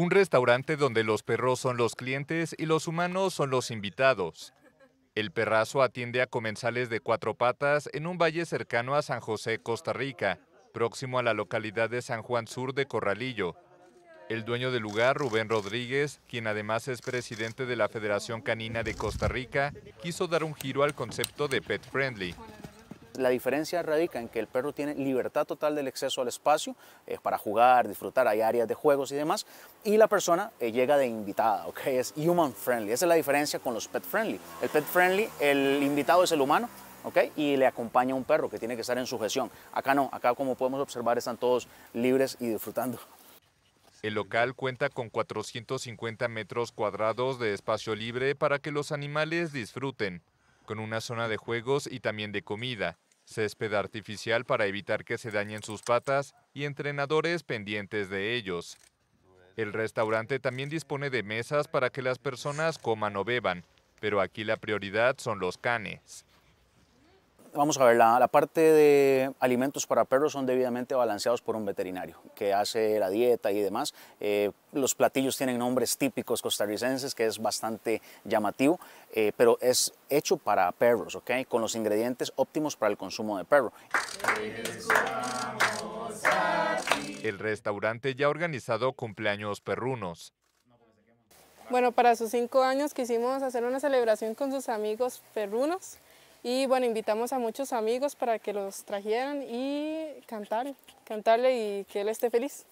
Un restaurante donde los perros son los clientes y los humanos son los invitados. El perrazo atiende a comensales de cuatro patas en un valle cercano a San José, Costa Rica, próximo a la localidad de San Juan Sur de Corralillo. El dueño del lugar, Rubén Rodríguez, quien además es presidente de la Federación Canina de Costa Rica, quiso dar un giro al concepto de pet friendly la diferencia radica en que el perro tiene libertad total del acceso al espacio es eh, para jugar, disfrutar, hay áreas de juegos y demás, y la persona eh, llega de invitada, Es human friendly, esa es la diferencia con los pet friendly. El pet friendly, el invitado es el humano, ¿Okay? Y le acompaña un perro que tiene que estar en sujeción. Acá no, acá como podemos observar están todos libres y disfrutando. El local cuenta con 450 metros cuadrados de espacio libre para que los animales disfruten, con una zona de juegos y también de comida césped artificial para evitar que se dañen sus patas y entrenadores pendientes de ellos. El restaurante también dispone de mesas para que las personas coman o beban, pero aquí la prioridad son los canes. Vamos a ver, la, parte de alimentos para perros son debidamente balanceados por un veterinario que hace la dieta y demás. Eh, los platillos tienen nombres típicos costarricenses, que es bastante llamativo, eh, pero es hecho para perros, ¿ok? Con los ingredientes óptimos para el consumo de perro. El restaurante ya ha organizado cumpleaños perrunos. Bueno, para sus cinco años quisimos hacer una celebración con sus amigos perrunos y bueno, invitamos a muchos amigos para que los trajeran y cantar, cantarle y que él esté feliz.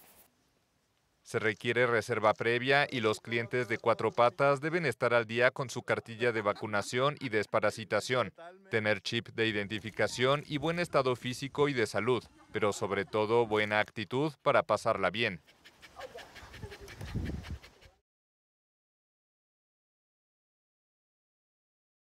Se requiere reserva previa y los clientes de cuatro patas deben estar al día con su cartilla de vacunación y desparasitación, tener chip de identificación y buen estado físico y de salud, pero sobre todo buena actitud para pasarla bien.